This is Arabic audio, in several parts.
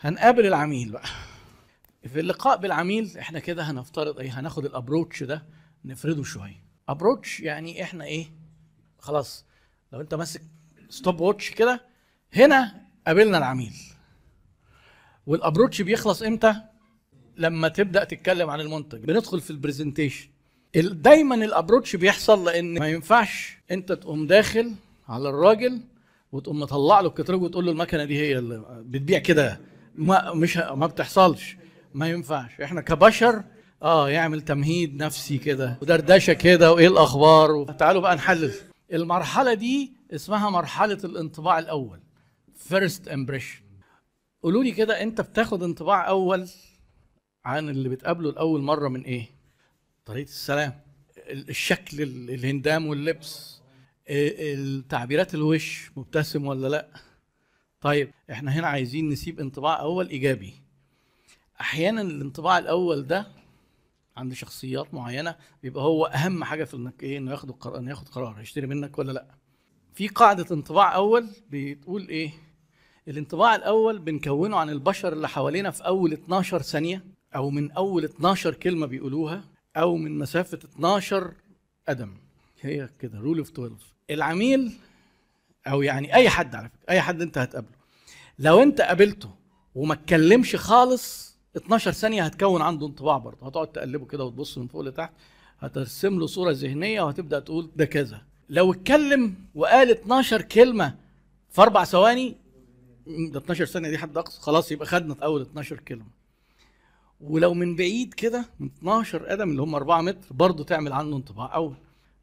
هنقابل العميل بقى في اللقاء بالعميل احنا كده هنفترض ايه هناخد الابروتش ده نفرده شويه ابروتش يعني احنا ايه خلاص لو انت ماسك ستوب واتش كده هنا قابلنا العميل والابروتش بيخلص امتى لما تبدا تتكلم عن المنتج بندخل في البرزنتيشن دايما الابروتش بيحصل لان ما ينفعش انت تقوم داخل على الراجل وتقوم مطلع له الكتالوج وتقول له المكنه دي هي اللي بتبيع كده ما مش ما بتحصلش ما ينفعش احنا كبشر اه يعمل تمهيد نفسي كده ودردشه كده وايه الاخبار و... تعالوا بقى نحلل المرحله دي اسمها مرحله الانطباع الاول فيرست امبريشن قولوا لي كده انت بتاخد انطباع اول عن اللي بتقابله لاول مره من ايه طريقه السلام الشكل الهندام واللبس آه، التعبيرات الوش مبتسم ولا لا طيب احنا هنا عايزين نسيب انطباع اول ايجابي احيانا الانطباع الاول ده عند شخصيات معينه بيبقى هو اهم حاجه في انك ايه انه ياخد القرار ياخد قرار هيشتري منك ولا لا في قاعده انطباع اول بتقول ايه الانطباع الاول بنكونه عن البشر اللي حوالينا في اول 12 ثانيه او من اول 12 كلمه بيقولوها او من مسافه 12 قدم هي كده رول اوف 12 العميل او يعني اي حد على فكره اي حد انت هتقابله لو انت قابلته وما اتكلمش خالص 12 ثانيه هتكون عنده انطباع برضه هتقعد تقلبه كده وتبص من فوق لتحت هترسم له صوره ذهنيه وهتبدا تقول ده كذا لو اتكلم وقال 12 كلمه في اربع ثواني ده 12 ثانيه دي حد اقصى خلاص يبقى خدنا في اول 12 كلمه ولو من بعيد كده من 12 قدم اللي هم 4 متر برضه تعمل عنه انطباع اول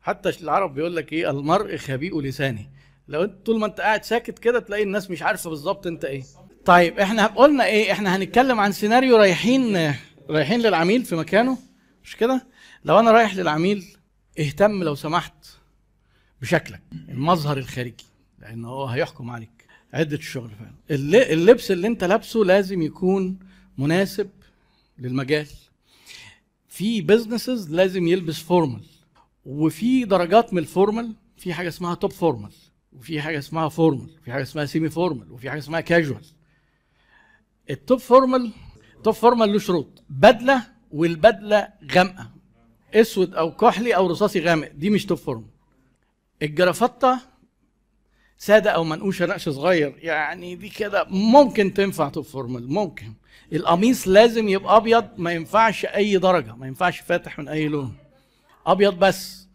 حتى العرب بيقول لك ايه المرء خبيء لسانه لو انت طول ما انت قاعد ساكت كده تلاقي الناس مش عارفه بالظبط انت ايه طيب احنا قلنا ايه احنا هنتكلم عن سيناريو رايحين رايحين للعميل في مكانه مش كده لو انا رايح للعميل اهتم لو سمحت بشكلك المظهر الخارجي لان هو هيحكم عليك عده الشغل فعلا اللبس اللي انت لابسه لازم يكون مناسب للمجال في بزنسز لازم يلبس فورمال وفي درجات من الفورمال في حاجه اسمها توب فورمال وفي حاجه اسمها فورمال وفي حاجه اسمها سيمي فورمال وفي حاجه اسمها كاجوال التوب فورمال التوب فورمال له شروط بدله والبدله غامقه اسود او كحلي او رصاصي غامق دي مش توب فورمال الجرافطه ساده او منقوشه نقش صغير يعني دي كده ممكن تنفع توب فورمال ممكن القميص لازم يبقى ابيض ما ينفعش اي درجه ما ينفعش فاتح من اي لون ابيض بس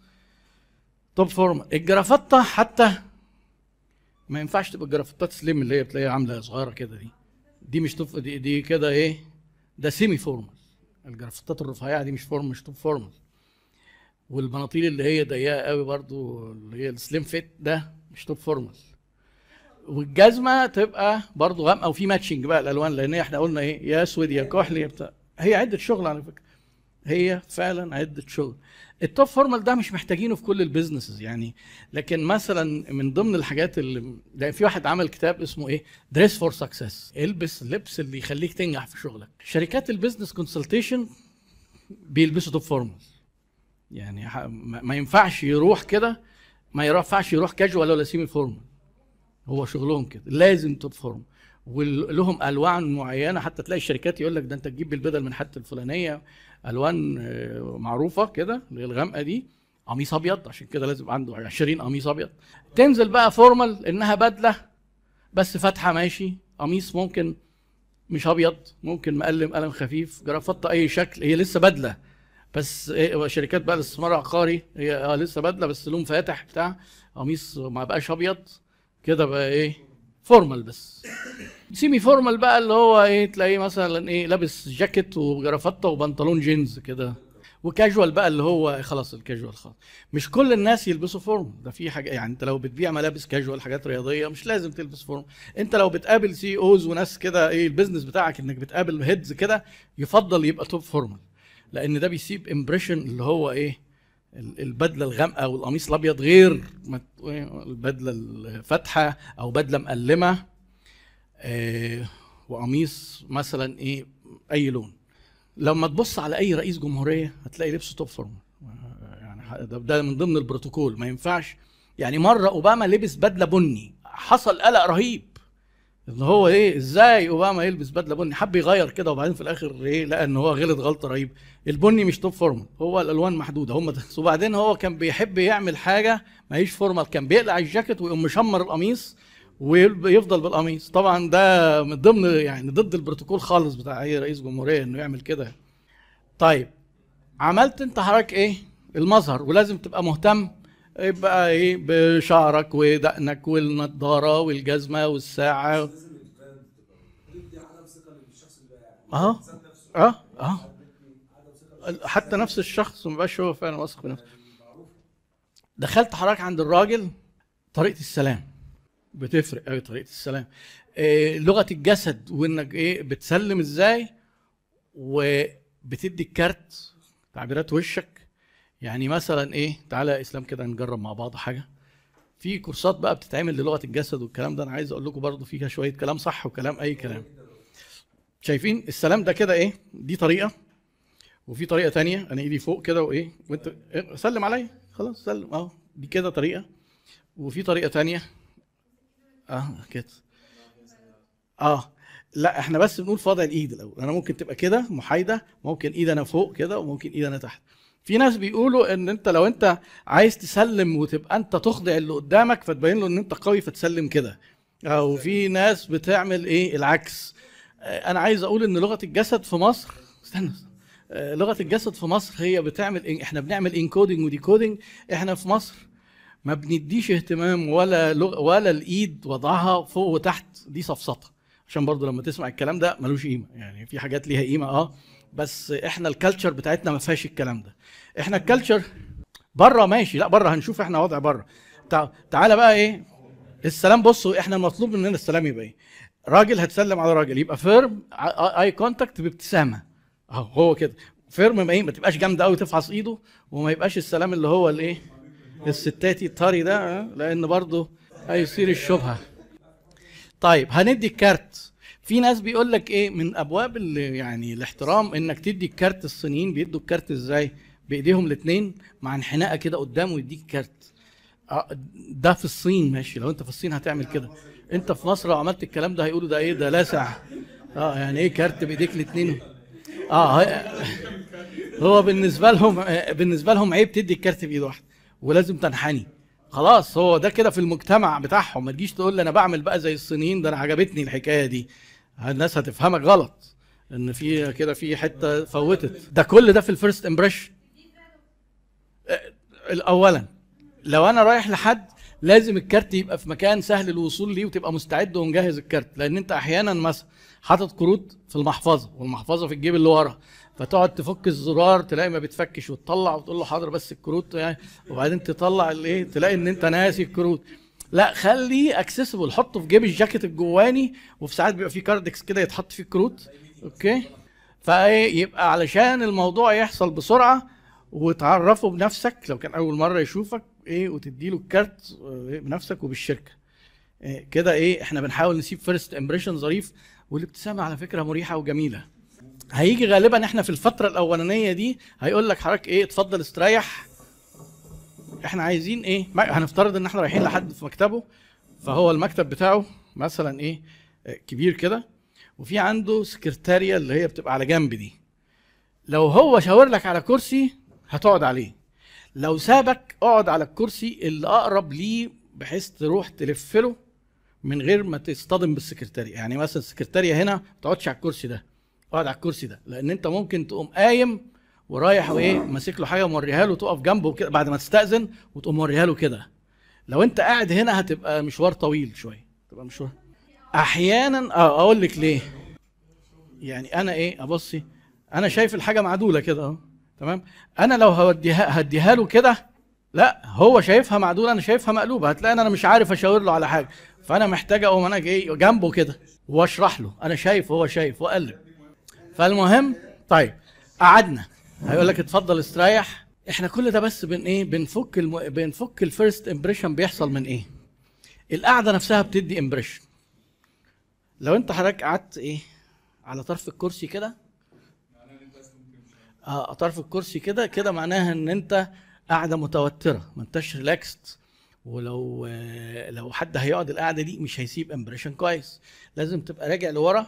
توب فورمال الجرافطه حتى ما ينفعش تبقى الجرافيتات سليم اللي هي بتلاقيها عامله صغيره كده دي دي مش طف... دي, دي كده ايه ده سيمي فورمال الجرافتات الرفيعه دي مش فورم مش توب فورمال والبناطيل اللي هي ضيقه قوي برضو اللي هي السليم فيت ده مش توب فورمال والجزمه تبقى برضو غامقه وفي ماتشنج بقى الالوان لان احنا قلنا ايه يا اسود يا كحلي بتاع هي عده شغل على فكره هي فعلا عده شغل التوب فورمال ده مش محتاجينه في كل البيزنسز يعني لكن مثلا من ضمن الحاجات اللي في واحد عمل كتاب اسمه ايه دريس فور سكسس البس اللبس اللي يخليك تنجح في شغلك شركات البيزنس كونسلتيشن بيلبسوا توب فورمال يعني ما ينفعش يروح كده ما ينفعش يروح كاجوال ولا سيمي فورمال هو شغلهم كده لازم توب فورمال ولهم الوان معينه حتى تلاقي الشركات يقول لك ده انت تجيب البدل من حته الفلانيه الوان آه، معروفه كده اللي الغامقه دي قميص ابيض عشان كده لازم عنده 20 قميص ابيض تنزل بقى فورمال انها بدله بس فاتحه ماشي قميص ممكن مش ابيض ممكن مقلم قلم خفيف جرافطه اي شكل هي لسه بدله بس آه، شركات بقى الاستثمار العقاري هي آه، لسه بدله بس لون فاتح بتاع قميص ما بقاش ابيض كده بقى ايه فورمال بس سيمي فورمال بقى اللي هو ايه تلاقيه مثلا ايه لابس جاكيت وجرافته وبنطلون جينز كده وكاجوال بقى اللي هو إيه، خلاص الكاجوال خالص مش كل الناس يلبسوا فورم ده في حاجه يعني انت لو بتبيع ملابس كاجوال حاجات رياضيه مش لازم تلبس فورم انت لو بتقابل سي اوز e وناس كده ايه البيزنس بتاعك انك بتقابل هيدز كده يفضل يبقى توب فورمال لان ده بيسيب امبريشن اللي هو ايه البدله الغامقه والقميص الابيض غير البدله الفاتحه او بدله مقلمه آه، وقميص مثلا ايه اي لون لما تبص على اي رئيس جمهوريه هتلاقي لبسه توب فورمال يعني ده من ضمن البروتوكول ما ينفعش يعني مره اوباما لبس بدله بني حصل قلق رهيب ان هو ايه ازاي اوباما يلبس بدله بني حب يغير كده وبعدين في الاخر ايه لقى ان هو غلط غلطه رهيب البني مش توب فورمال هو الالوان محدوده هم ده. وبعدين هو كان بيحب يعمل حاجه ماهيش فورمال كان بيقلع الجاكيت ويقوم مشمر القميص ويفضل بالقميص طبعا ده من ضمن يعني ضد البروتوكول خالص بتاع اي رئيس جمهوريه انه يعمل كده طيب عملت انت حضرتك ايه المظهر ولازم تبقى مهتم يبقى ايه بشعرك ودقنك والنضاره والجزمه والساعه اه اه اه حتى نفس الشخص ما بقاش هو فعلا واثق في نفسه دخلت حضرتك عند الراجل طريقه السلام بتفرق قوي طريقه السلام إيه لغه الجسد وانك ايه بتسلم ازاي وبتدي الكارت تعبيرات وشك يعني مثلا ايه تعالى يا اسلام كده نجرب مع بعض حاجه في كورسات بقى بتتعمل للغه الجسد والكلام ده انا عايز اقول لكم برضو فيها شويه كلام صح وكلام اي كلام شايفين السلام ده كده ايه دي طريقه وفي طريقه تانية انا ايدي فوق كده وايه وانت سلم عليا خلاص سلم اهو دي كده طريقه وفي طريقه تانية اه كده اه لا احنا بس بنقول فضع الايد الاول انا ممكن تبقى كده محايده ممكن ايد انا فوق كده وممكن ايد انا تحت في ناس بيقولوا ان انت لو انت عايز تسلم وتبقى انت تخضع اللي قدامك فتبين له ان انت قوي فتسلم كده او في ناس بتعمل ايه العكس آه، انا عايز اقول ان لغه الجسد في مصر استنى, آه، لغه الجسد في مصر هي بتعمل احنا بنعمل انكودنج وديكودنج احنا في مصر ما بنديش اهتمام ولا لغ... ولا الايد وضعها فوق وتحت دي صفصطه عشان برضه لما تسمع الكلام ده ملوش قيمه يعني في حاجات ليها قيمه اه بس احنا الكالتشر بتاعتنا ما فيهاش الكلام ده احنا الكالتشر بره ماشي لا بره هنشوف احنا وضع بره تعالى بقى ايه السلام بصوا احنا المطلوب مننا السلام يبقى ايه راجل هتسلم على راجل يبقى فيرم اي كونتاكت بابتسامه اهو هو كده فيرم ما ايه ما تبقاش جامده قوي تفحص ايده وما يبقاش السلام اللي هو الايه الستاتي الطري ده لان برضه هيثير الشبهه طيب هندي الكارت في ناس بيقول لك ايه من ابواب يعني الاحترام انك تدي الكارت الصينيين بيدوا الكارت ازاي بايديهم الاثنين مع انحناءه كده قدام ويديك كارت آه، ده في الصين ماشي لو انت في الصين هتعمل كده انت في مصر لو عملت الكلام ده هيقولوا ده ايه ده لاسع اه يعني ايه كارت بايديك الاثنين اه هو بالنسبه لهم آه، بالنسبه لهم عيب تدي الكارت بايد واحده ولازم تنحني خلاص هو ده كده في المجتمع بتاعهم ما تجيش تقول لي انا بعمل بقى زي الصينيين ده انا عجبتني الحكايه دي الناس هتفهمك غلط ان في كده في حته فوتت ده كل ده في الفيرست امبريشن أه، اولا لو انا رايح لحد لازم الكارت يبقى في مكان سهل الوصول ليه وتبقى مستعد ومجهز الكارت لان انت احيانا مثلا حاطط كروت في المحفظه والمحفظه في الجيب اللي ورا فتقعد تفك الزرار تلاقي ما بتفكش وتطلع وتقول له حاضر بس الكروت يعني وبعدين تطلع الايه تلاقي ان انت ناسي الكروت لا خليه اكسسبل حطه في جيب الجاكيت الجواني وفي ساعات بيبقى فيه كاردكس كده يتحط فيه كروت اوكي فايه يبقى علشان الموضوع يحصل بسرعه وتعرفه بنفسك لو كان اول مره يشوفك ايه وتدي له الكارت آه، بنفسك وبالشركه إيه كده ايه احنا بنحاول نسيب فيرست امبريشن ظريف والابتسامه على فكره مريحه وجميله هيجي غالبا احنا في الفتره الاولانيه دي هيقول لك حضرتك ايه اتفضل استريح احنا عايزين ايه هنفترض ان احنا رايحين لحد في مكتبه فهو المكتب بتاعه مثلا ايه كبير كده وفي عنده سكرتاريه اللي هي بتبقى على جنب دي لو هو شاور لك على كرسي هتقعد عليه لو سابك اقعد على الكرسي اللي اقرب ليه بحيث تروح تلف له من غير ما تصطدم بالسكرتاريه يعني مثلا السكرتاريه هنا ما تقعدش على الكرسي ده اقعد على الكرسي ده لان انت ممكن تقوم قايم ورايح وايه ماسك له حاجه وموريها له تقف جنبه كده بعد ما تستاذن وتقوم موريها له كده لو انت قاعد هنا هتبقى مشوار طويل شويه تبقى مشوار احيانا اه اقول لك ليه يعني انا ايه ابصي انا شايف الحاجه معدوله كده اهو تمام انا لو هوديها هديها له كده لا هو شايفها معدوله انا شايفها مقلوبه هتلاقي انا مش عارف اشاور له على حاجه فانا محتاج اقوم انا ايه جنبه كده واشرح له انا شايف هو شايف واقلب فالمهم طيب قعدنا هيقول لك اتفضل استريح احنا كل ده بس بن ايه بنفك الم... بنفك الفيرست امبريشن بيحصل من ايه القعده نفسها بتدي امبريشن لو انت حضرتك قعدت ايه على طرف الكرسي كده اه طرف الكرسي كده كده معناها ان انت قاعده متوتره ما انتش ريلاكست ولو آه، لو حد هيقعد القعده دي مش هيسيب امبريشن كويس لازم تبقى راجع لورا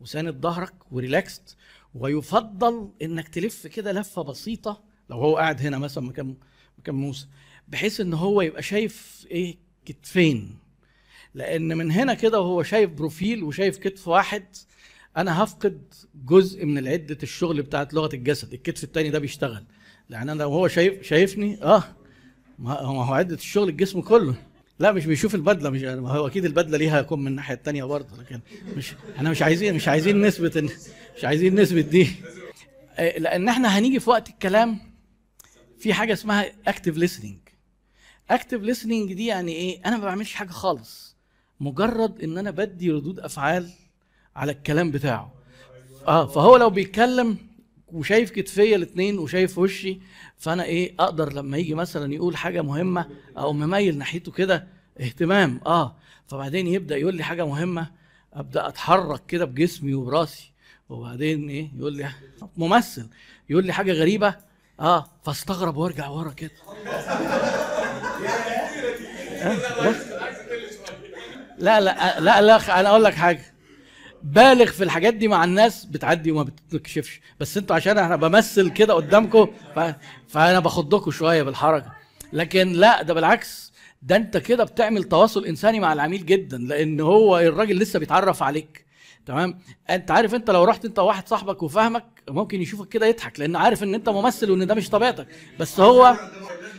وساند ظهرك وريلاكست ويفضل انك تلف كده لفه بسيطه لو هو قاعد هنا مثلا مكان مكان موسى بحيث ان هو يبقى شايف ايه كتفين لان من هنا كده وهو شايف بروفيل وشايف كتف واحد انا هفقد جزء من عده الشغل بتاعت لغه الجسد الكتف التاني ده بيشتغل لان انا لو هو شايف شايفني اه ما هو عده الشغل الجسم كله لا مش بيشوف البدله مش هو اكيد البدله ليها يكون من الناحيه الثانيه برضه لكن مش احنا مش عايزين مش عايزين نثبت ان مش عايزين نثبت دي آه، لان احنا هنيجي في وقت الكلام في حاجه اسمها اكتف ليسننج اكتف ليسننج دي يعني ايه انا ما بعملش حاجه خالص مجرد ان انا بدي ردود افعال على الكلام بتاعه اه فهو لو بيتكلم وشايف كتفيه الاثنين وشايف وشي فانا ايه اقدر لما يجي مثلا يقول حاجه مهمه او مميل ناحيته كده اهتمام اه فبعدين يبدا يقول لي حاجه مهمه ابدا اتحرك كده بجسمي وبراسي وبعدين ايه يقول لي ممثل يقول لي حاجه غريبه اه فاستغرب وارجع ورا كده آه، لا لا لا لا انا اقول لك حاجه بالغ في الحاجات دي مع الناس بتعدي وما بتكشفش بس انتوا عشان انا بمثل كده قدامكم فانا باخدكم شويه بالحركه لكن لا ده بالعكس ده انت كده بتعمل تواصل انساني مع العميل جدا لان هو الراجل لسه بيتعرف عليك تمام انت عارف انت لو رحت انت واحد صاحبك وفاهمك ممكن يشوفك كده يضحك لان عارف ان انت ممثل وان ده مش طبيعتك بس هو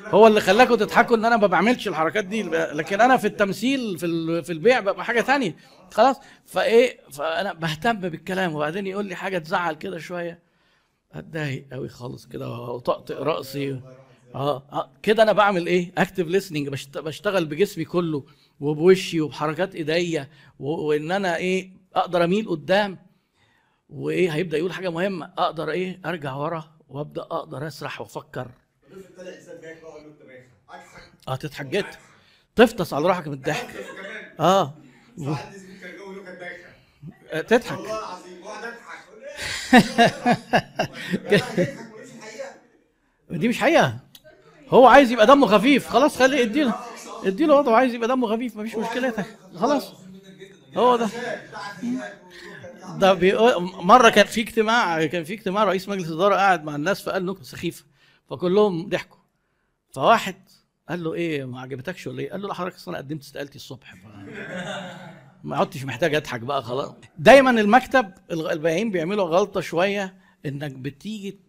هو اللي خلاكوا تضحكوا ان انا ما بعملش الحركات دي لكن انا في التمثيل في في البيع ببقى حاجه تانية خلاص فايه فانا بهتم بالكلام وبعدين يقول لي حاجه تزعل كده شويه اتضايق قوي خالص كده واطقطق راسي اه, آه. كده انا بعمل ايه اكتف ليسننج بشتغل بجسمي كله وبوشي وبحركات ايديا وان انا ايه اقدر اميل قدام وايه هيبدا يقول حاجه مهمه اقدر ايه ارجع ورا وابدا اقدر اسرح وافكر اه تضحك جدا تفطس على روحك من الضحك اه تضحك والله العظيم اضحك دي مش حقيقه هو عايز يبقى دمه خفيف خلاص خليه اديله اديله وضعه عايز يبقى دمه خفيف مفيش مشكله خلاص هو ده ده بيقول مره كان في اجتماع كان في اجتماع رئيس مجلس اداره قاعد مع الناس فقال نكته سخيفه فكلهم ضحكوا فواحد قال له ايه ما عجبتكش ولا ايه؟ قال له لا حضرتك انا قدمت استقالتي الصبح ما عدتش محتاج اضحك بقى خلاص دايما المكتب البياعين بيعملوا غلطه شويه انك بتيجي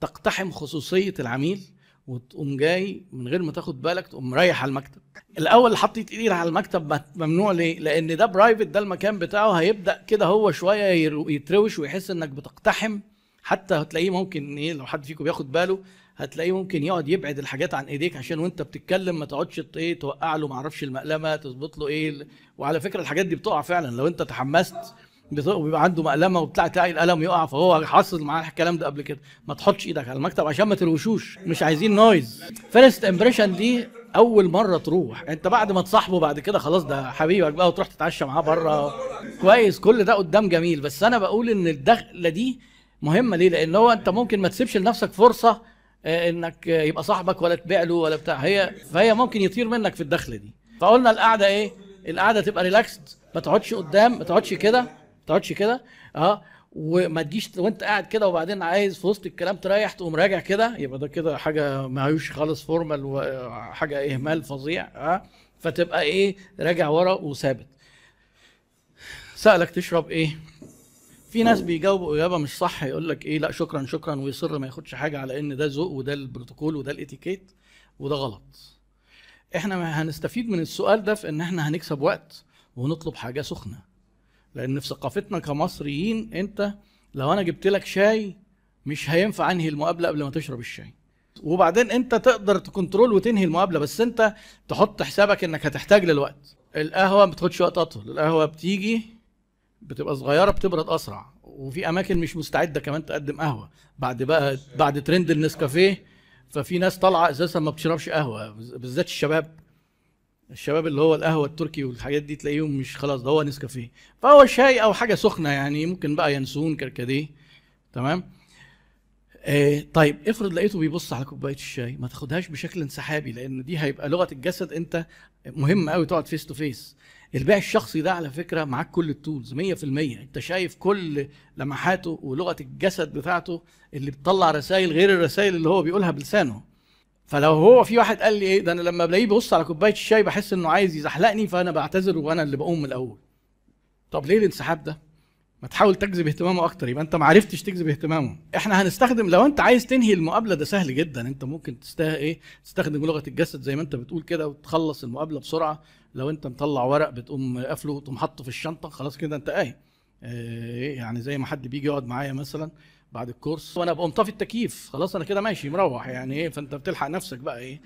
تقتحم خصوصيه العميل وتقوم جاي من غير ما تاخد بالك تقوم رايح على المكتب الاول اللي حطيت ايدي على المكتب ممنوع ليه لان ده برايفت ده المكان بتاعه هيبدا كده هو شويه يتروش ويحس انك بتقتحم حتى هتلاقيه ممكن ايه لو حد فيكم بياخد باله هتلاقيه ممكن يقعد يبعد الحاجات عن ايديك عشان وانت بتتكلم ما تقعدش ايه توقع له معرفش المقلمه تظبط له ايه وعلى فكره الحاجات دي بتقع فعلا لو انت تحمست بيبقى عنده مقلمه وبتاع تلاقي القلم يقع فهو حصل معاه الكلام ده قبل كده ما تحطش ايدك على المكتب عشان ما تروشوش مش عايزين نويز فيرست امبريشن دي اول مره تروح انت بعد ما تصاحبه بعد كده خلاص ده حبيبك بقى وتروح تتعشى معاه بره كويس كل ده قدام جميل بس انا بقول ان الدخله دي مهمه ليه لان هو انت ممكن ما تسيبش لنفسك فرصه آه، انك يبقى صاحبك ولا تبيع له ولا بتاع هي فهي ممكن يطير منك في الدخله دي فقلنا القعده ايه القعده تبقى ريلاكسد ما تقعدش قدام ما تقعدش كده تاتش كده اه وما تجيش وانت قاعد كده وبعدين عايز في وسط الكلام تريح تقوم راجع كده يبقى ده كده حاجه معيوش خالص فورمال وحاجه اهمال فظيع اه فتبقى ايه راجع ورا وثابت سالك تشرب ايه في ناس بيجاوبوا اجابه مش صح يقول لك ايه لا شكرا شكرا ويصر ما ياخدش حاجه على ان ده ذوق وده البروتوكول وده الاتيكيت وده غلط احنا هنستفيد من السؤال ده في ان احنا هنكسب وقت ونطلب حاجه سخنه لان في ثقافتنا كمصريين انت لو انا جبت لك شاي مش هينفع انهي المقابله قبل ما تشرب الشاي وبعدين انت تقدر تكنترول وتنهي المقابله بس انت تحط حسابك انك هتحتاج للوقت القهوه ما بتاخدش وقت اطول القهوه بتيجي بتبقى صغيره بتبرد اسرع وفي اماكن مش مستعده كمان تقدم قهوه بعد بقى بعد ترند النسكافيه ففي ناس طالعه اساسا ما بتشربش قهوه بالذات الشباب الشباب اللي هو القهوه التركي والحاجات دي تلاقيهم مش خلاص ده هو نسكافيه فهو شاي او حاجه سخنه يعني ممكن بقى ينسون كركديه تمام آه طيب افرض لقيته بيبص على كوبايه الشاي ما تاخدهاش بشكل انسحابي لان دي هيبقى لغه الجسد انت مهم قوي تقعد فيس تو فيس البيع الشخصي ده على فكره معاك كل التولز 100% انت شايف كل لمحاته ولغه الجسد بتاعته اللي بتطلع رسائل غير الرسائل اللي هو بيقولها بلسانه فلو هو في واحد قال لي ايه ده انا لما بلاقيه بيبص على كوبايه الشاي بحس انه عايز يزحلقني فانا بعتذر وانا اللي بقوم من الاول طب ليه الانسحاب ده ما تحاول تجذب اهتمامه اكتر يبقى انت ما عرفتش تجذب اهتمامه احنا هنستخدم لو انت عايز تنهي المقابله ده سهل جدا انت ممكن تسته ايه تستخدم لغه الجسد زي ما انت بتقول كده وتخلص المقابله بسرعه لو انت مطلع ورق بتقوم قافله وتقوم حاطه في الشنطه خلاص كده انت قايم ايه يعني زي ما حد بيجي يقعد معايا مثلا بعد الكورس وانا بقوم طافي التكييف خلاص انا كده ماشي مروح يعني ايه فانت بتلحق نفسك بقى ايه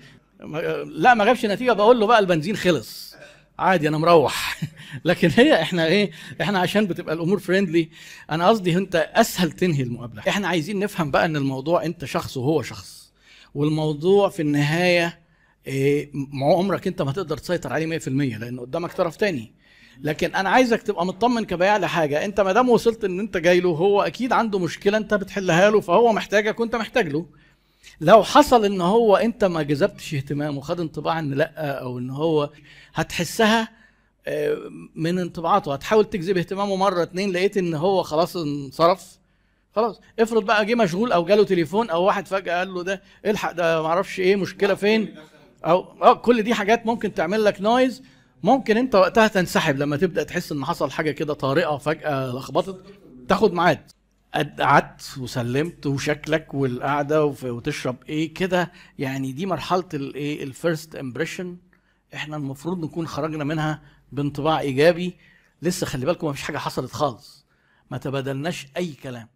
لا ما جابش نتيجه بقول له بقى البنزين خلص عادي انا مروح لكن هي احنا ايه احنا عشان بتبقى الامور فريندلي انا قصدي انت اسهل تنهي المقابله احنا عايزين نفهم بقى ان الموضوع انت شخص وهو شخص والموضوع في النهايه إيه عمرك انت ما تقدر تسيطر عليه 100% لان قدامك طرف تاني لكن انا عايزك تبقى مطمن كبياع لحاجه انت ما دام وصلت ان انت جاي له هو اكيد عنده مشكله انت بتحلها له فهو محتاجك وانت محتاج له لو حصل ان هو انت ما جذبتش اهتمام وخد انطباع ان لا او ان هو هتحسها آه، من انطباعاته هتحاول تجذب اهتمامه مره اتنين لقيت ان هو خلاص انصرف خلاص افرض بقى جه مشغول او جاله تليفون او واحد فجاه قال له ده الحق ده معرفش ايه مشكله فين او اه كل دي حاجات ممكن تعمل لك نويز ممكن انت وقتها تنسحب لما تبدا تحس ان حصل حاجه كده طارئه فجاه لخبطت تاخد ميعاد قعدت وسلمت وشكلك والقعده وتشرب ايه كده يعني دي مرحله الايه الفيرست امبريشن احنا المفروض نكون خرجنا منها بانطباع ايجابي لسه خلي بالكم ما فيش حاجه حصلت خالص ما تبادلناش اي كلام